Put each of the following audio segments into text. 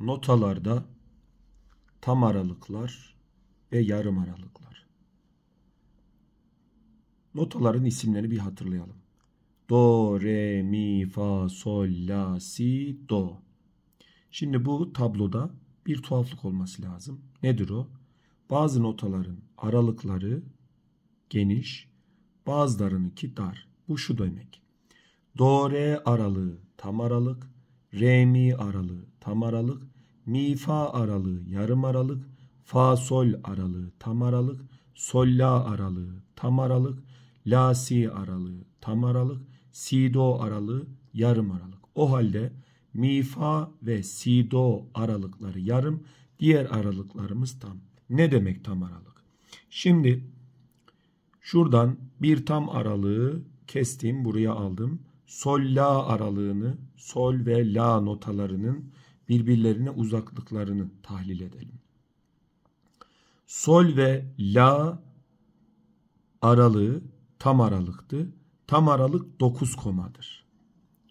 notalarda tam aralıklar ve yarım aralıklar. Notaların isimlerini bir hatırlayalım. Do, re, mi, fa, sol, la, si, do. Şimdi bu tabloda bir tuhaflık olması lazım. Nedir o? Bazı notaların aralıkları geniş, ki dar. Bu şu demek. Do, re aralığı tam aralık, re, mi aralığı tam aralık, mi fa aralığı yarım aralık, fa sol aralığı tam aralık, sol la aralığı tam aralık, la si aralığı tam aralık, si do aralığı yarım aralık. O halde mi fa ve si do aralıkları yarım, diğer aralıklarımız tam. Ne demek tam aralık? Şimdi şuradan bir tam aralığı kestim, buraya aldım. Sol la aralığını, sol ve la notalarının birbirlerine uzaklıklarını tahlil edelim. Sol ve la aralığı tam aralıktı. Tam aralık 9 komadır.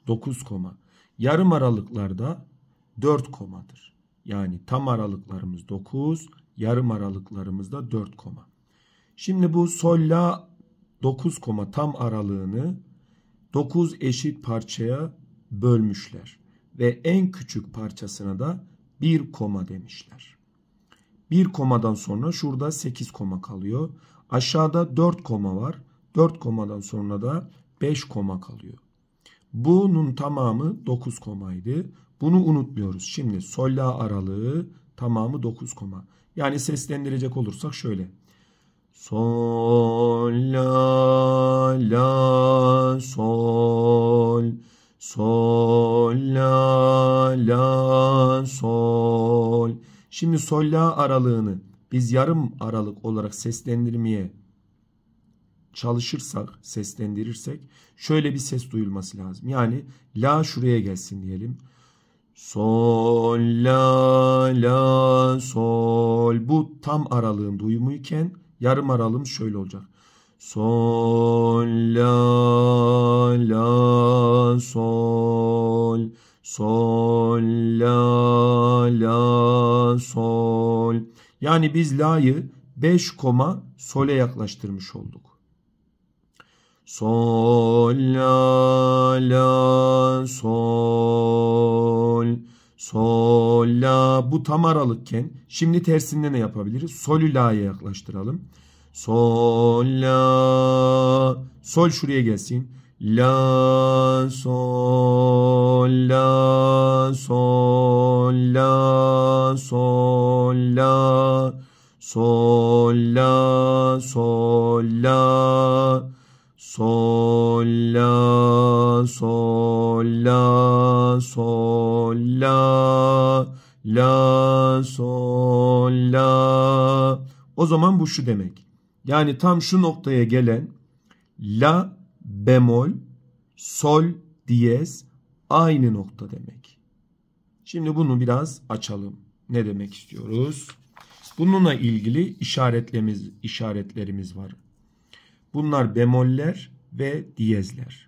9 koma. Yarım aralıklarda 4 komadır. Yani tam aralıklarımız 9, yarım aralıklarımız da 4 koma. Şimdi bu sol la 9 koma tam aralığını 9 eşit parçaya bölmüşler ve en küçük parçasına da bir koma demişler. Bir komadan sonra şurada 8 koma kalıyor. Aşağıda 4 koma var. 4 komadan sonra da 5 koma kalıyor. Bunun tamamı 9 komaydı. Bunu unutmuyoruz. Şimdi solla aralığı tamamı 9 koma. Yani seslendirecek olursak şöyle. Sol la la sol Sol, la, la, sol. Şimdi sol, la aralığını biz yarım aralık olarak seslendirmeye çalışırsak, seslendirirsek şöyle bir ses duyulması lazım. Yani la şuraya gelsin diyelim. Sol, la, la, sol. Bu tam aralığın duyumuyken yarım aralığım şöyle olacak sol la la sol sol la la sol yani biz la'yı 5 koma sole yaklaştırmış olduk. Sol la la sol sol la bu tam aralıkken şimdi tersinde ne yapabiliriz? Solü la'ya yaklaştıralım. Sol, la. Sol şuraya gelsin. La, sol, la, sol, la, sol, la. Sol, la, sol, la. Sol, la, sol, la, sol, la. La, sol, la. O zaman bu şu demek. Yani tam şu noktaya gelen la bemol sol diyez aynı nokta demek. Şimdi bunu biraz açalım. Ne demek istiyoruz? Bununla ilgili işaretlemiz, işaretlerimiz var. Bunlar bemoller ve diyezler.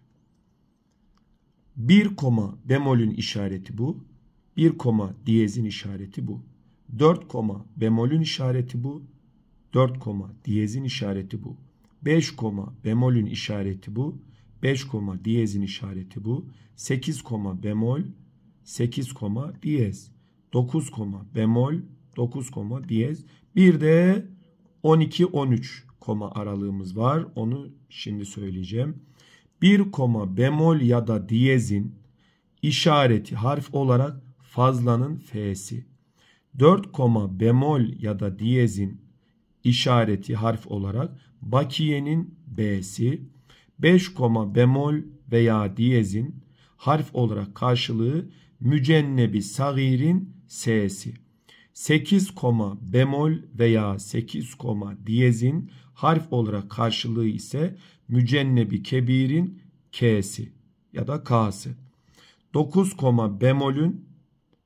Bir koma bemolün işareti bu. Bir koma diyezin işareti bu. Dört koma bemolün işareti bu. 4 koma diyezin işareti bu. 5 koma bemolün işareti bu. 5 koma diyezin işareti bu. 8 koma bemol 8 koma diyez. 9 koma bemol 9 koma diyez. Bir de 12 13 koma aralığımız var. Onu şimdi söyleyeceğim. 1 koma bemol ya da diyezin işareti harf olarak fazlanın f'si. 4 koma bemol ya da diyezin işareti harf olarak bakiyenin B'si 5 koma bemol veya diyezin harf olarak karşılığı mücennebi sagirin S'si. 8 koma bemol veya 8 koma diyezin harf olarak karşılığı ise mücennebi kebirin K'si ya da k'si, 9 koma bemolün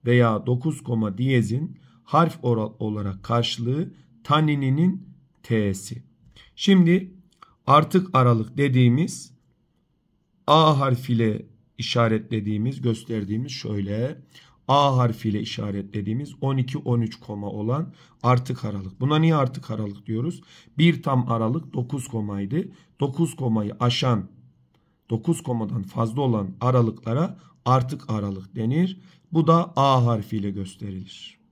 veya 9 koma diyezin harf olarak karşılığı tanininin T'si. Şimdi artık aralık dediğimiz A harfiyle işaretlediğimiz gösterdiğimiz şöyle A harfiyle işaretlediğimiz 12-13 koma olan artık aralık. Buna niye artık aralık diyoruz? Bir tam aralık 9 komaydı. 9 komayı aşan 9 komadan fazla olan aralıklara artık aralık denir. Bu da A harfiyle gösterilir.